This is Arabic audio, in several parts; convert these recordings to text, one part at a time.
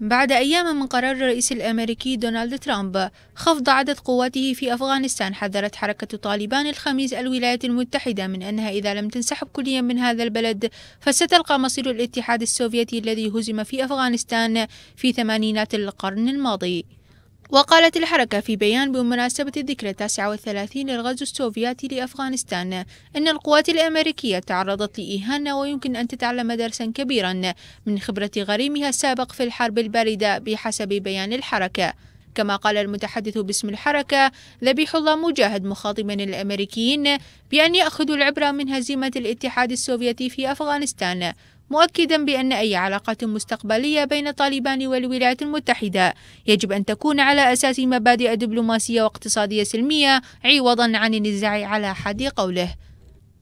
بعد أيام من قرار الرئيس الأمريكي دونالد ترامب خفض عدد قواته في أفغانستان حذرت حركة طالبان الخميس الولايات المتحدة من أنها إذا لم تنسحب كليا من هذا البلد فستلقى مصير الاتحاد السوفيتي الذي هزم في أفغانستان في ثمانينات القرن الماضي وقالت الحركة في بيان بمناسبة الذكرى التاسعة والثلاثين للغزو السوفياتي لأفغانستان أن القوات الأمريكية تعرضت لإهانة ويمكن أن تتعلم درسا كبيرا من خبرة غريمها السابق في الحرب الباردة بحسب بيان الحركة كما قال المتحدث باسم الحركة ذبيح الله مجاهد مخاطبا الأمريكيين بأن يأخذوا العبرة من هزيمة الاتحاد السوفيتي في أفغانستان مؤكدا بأن أي علاقات مستقبلية بين طالبان والولايات المتحدة يجب أن تكون على أساس مبادئ دبلوماسية واقتصادية سلمية عوضا عن النزاع على حد قوله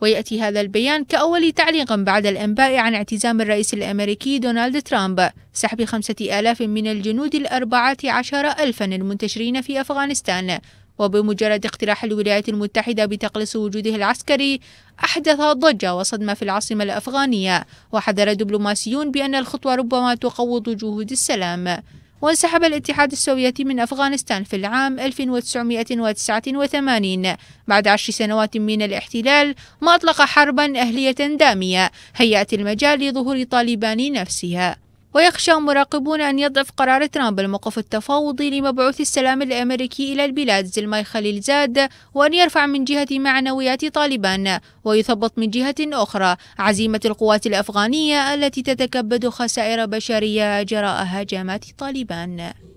ويأتي هذا البيان كأول تعليق بعد الإنباء عن اعتزام الرئيس الأمريكي دونالد ترامب سحب خمسة آلاف من الجنود الأربعة عشر ألفا المنتشرين في أفغانستان وبمجرد اقتراح الولايات المتحدة بتقليص وجوده العسكري أحدث ضجة وصدمة في العاصمة الأفغانية وحذر دبلوماسيون بأن الخطوة ربما تقوض جهود السلام وانسحب الاتحاد السوفيتي من أفغانستان في العام 1989 بعد عشر سنوات من الاحتلال ما أطلق حربا أهلية دامية هيأت المجال لظهور طالبان نفسها ويخشى مراقبون أن يضعف قرار ترامب الموقف التفاوضي لمبعوث السلام الأمريكي إلى البلاد زلمي خليل زاد وأن يرفع من جهة معنويات طالبان ويثبط من جهة أخرى عزيمة القوات الأفغانية التي تتكبد خسائر بشرية جراء هجمات طالبان